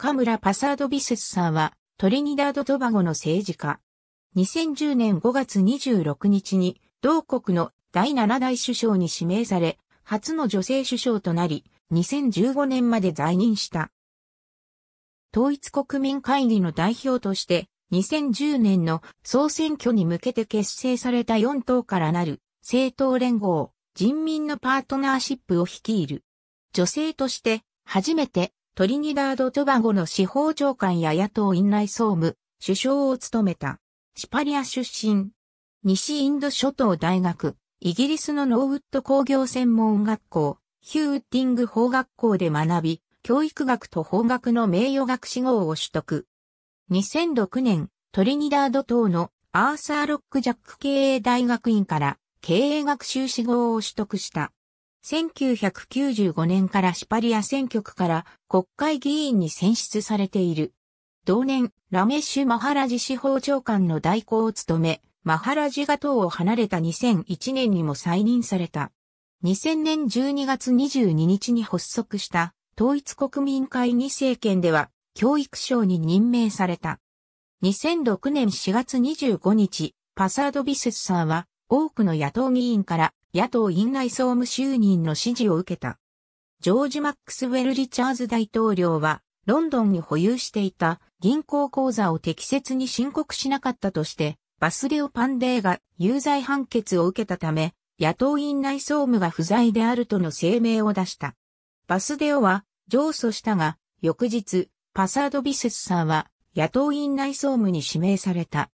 カムラ・パサード・ビセスさんは、トリニダード・トバゴの政治家。2010年5月26日に、同国の第7代首相に指名され、初の女性首相となり、2015年まで在任した。統一国民会議の代表として、2010年の総選挙に向けて結成された4党からなる政党連合、人民のパートナーシップを率いる。女性として初めてトリニダード・トバゴの司法長官や野党院内総務、首相を務めた。シパリア出身。西インド諸島大学、イギリスのノーウッド工業専門学校、ヒューウッディング法学校で学び、教育学と法学の名誉学士号を取得。2006年、トリニダード島のアーサーロックジャック経営大学院から経営学修士号を取得した。1995年からシパリア選挙区から国会議員に選出されている。同年、ラメッシュ・マハラジ司法長官の代行を務め、マハラジが党を離れた2001年にも再任された。2000年12月22日に発足した統一国民会議政権では教育省に任命された。2006年4月25日、パサードビセスさんは多くの野党議員から野党院内総務就任の指示を受けた。ジョージ・マックスウェル・リチャーズ大統領は、ロンドンに保有していた銀行口座を適切に申告しなかったとして、バスレオ・パンデーが有罪判決を受けたため、野党院内総務が不在であるとの声明を出した。バスデオは上訴したが、翌日、パサード・ビセスさんは野党院内総務に指名された。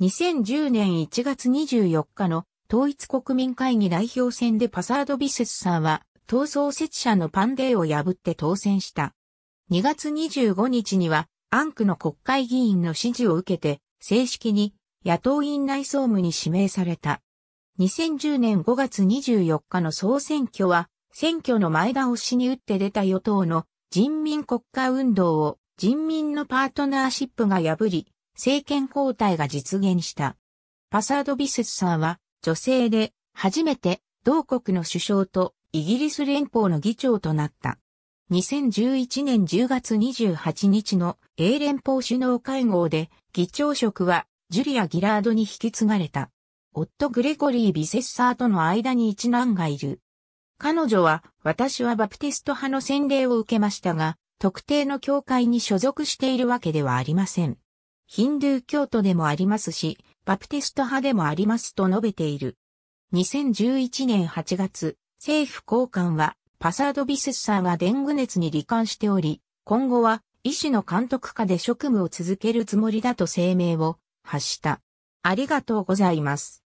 2010年1月24日の統一国民会議代表選でパサード・ビセスさんは、闘争設者のパンデーを破って当選した。2月25日には、アンクの国会議員の支持を受けて、正式に野党院内総務に指名された。2010年5月24日の総選挙は、選挙の前倒しに打って出た与党の人民国家運動を人民のパートナーシップが破り、政権交代が実現した。パサード・ビセスさんは女性で初めて同国の首相とイギリス連邦の議長となった。2011年10月28日の英連邦首脳会合で議長職はジュリア・ギラードに引き継がれた。夫グレゴリー・ビセッサーとの間に一男がいる。彼女は私はバプテスト派の洗礼を受けましたが、特定の教会に所属しているわけではありません。ヒンドゥー教徒でもありますし、バプテスト派でもありますと述べている。2011年8月、政府高官は、パサード・ビスさんはデング熱に罹患しており、今後は医師の監督下で職務を続けるつもりだと声明を発した。ありがとうございます。